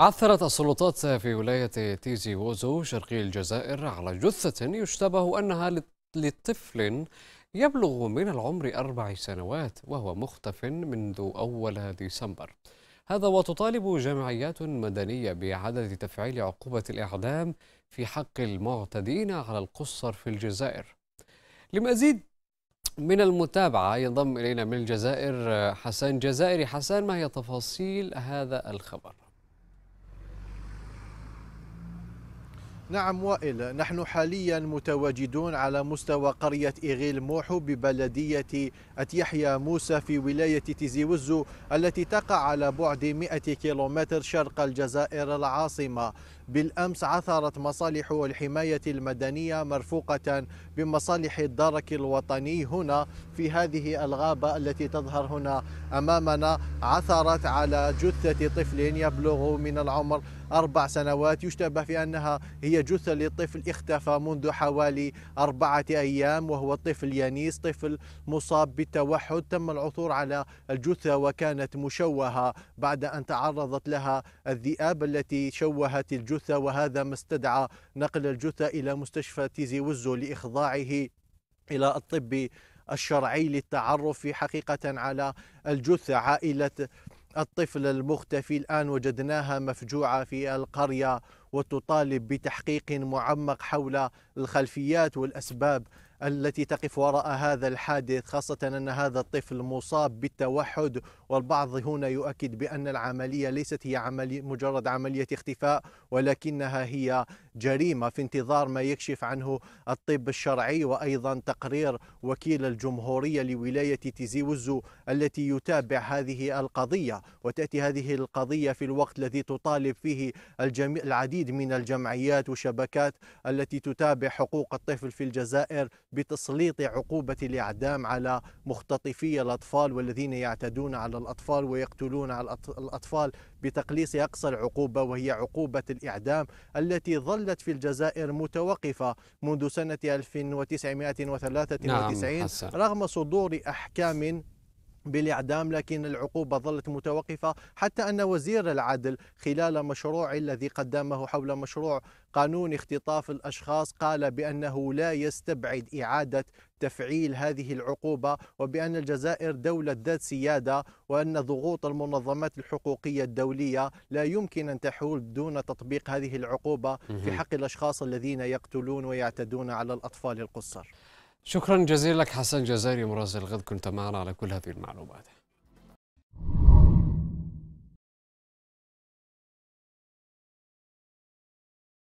عثرت السلطات في ولاية تيزي ووزو شرقي الجزائر على جثة يشتبه أنها لطفل يبلغ من العمر أربع سنوات وهو مختف منذ أول ديسمبر هذا وتطالب جمعيات مدنية بإعادة تفعيل عقوبة الإعدام في حق المعتدين على القصر في الجزائر لمزيد من المتابعة ينضم إلينا من الجزائر حسان جزائري حسان ما هي تفاصيل هذا الخبر؟ نعم وائل نحن حاليا متواجدون على مستوى قرية إغيل موحو ببلدية أتيحيا موسى في ولاية تيزي وزو التي تقع على بعد 100 كيلومتر شرق الجزائر العاصمة بالأمس عثرت مصالح الحماية المدنية مرفوقة بمصالح الدرك الوطني هنا في هذه الغابة التي تظهر هنا أمامنا عثرت على جثة طفل يبلغ من العمر أربع سنوات يشتبه في أنها هي جثة لطفل اختفى منذ حوالي أربعة أيام وهو طفل يانيس طفل مصاب بالتوحد تم العثور على الجثة وكانت مشوهة بعد أن تعرضت لها الذئاب التي شوهت الجثة وهذا ما استدعى نقل الجثة إلى مستشفى تيزي وزو لإخضاعه إلى الطب الشرعي للتعرف حقيقة على الجثة عائلة الطفل المختفي الآن وجدناها مفجوعة في القرية وتطالب بتحقيق معمق حول الخلفيات والأسباب التي تقف وراء هذا الحادث خاصة أن هذا الطفل مصاب بالتوحد والبعض هنا يؤكد بأن العملية ليست هي عملي مجرد عملية اختفاء ولكنها هي جريمة في انتظار ما يكشف عنه الطب الشرعي وأيضا تقرير وكيل الجمهورية لولاية تيزي وزو التي يتابع هذه القضية وتأتي هذه القضية في الوقت الذي تطالب فيه الجميع العديد من الجمعيات وشبكات التي تتابع حقوق الطفل في الجزائر بتسليط عقوبة الإعدام على مختطفي الأطفال والذين يعتدون على الأطفال ويقتلون على الأطفال بتقليص أقصى العقوبة وهي عقوبة الإعدام التي ظلت في الجزائر متوقفة منذ سنة 1993 نعم رغم صدور أحكام بالإعدام لكن العقوبة ظلت متوقفة حتى أن وزير العدل خلال مشروع الذي قدمه حول مشروع قانون اختطاف الأشخاص قال بأنه لا يستبعد إعادة تفعيل هذه العقوبة وبأن الجزائر دولة ذات سيادة وأن ضغوط المنظمات الحقوقية الدولية لا يمكن أن تحول دون تطبيق هذه العقوبة في حق الأشخاص الذين يقتلون ويعتدون على الأطفال القصر شكرا جزيلا لك حسن جزائري مراسل الغد كنت معنا على كل هذه المعلومات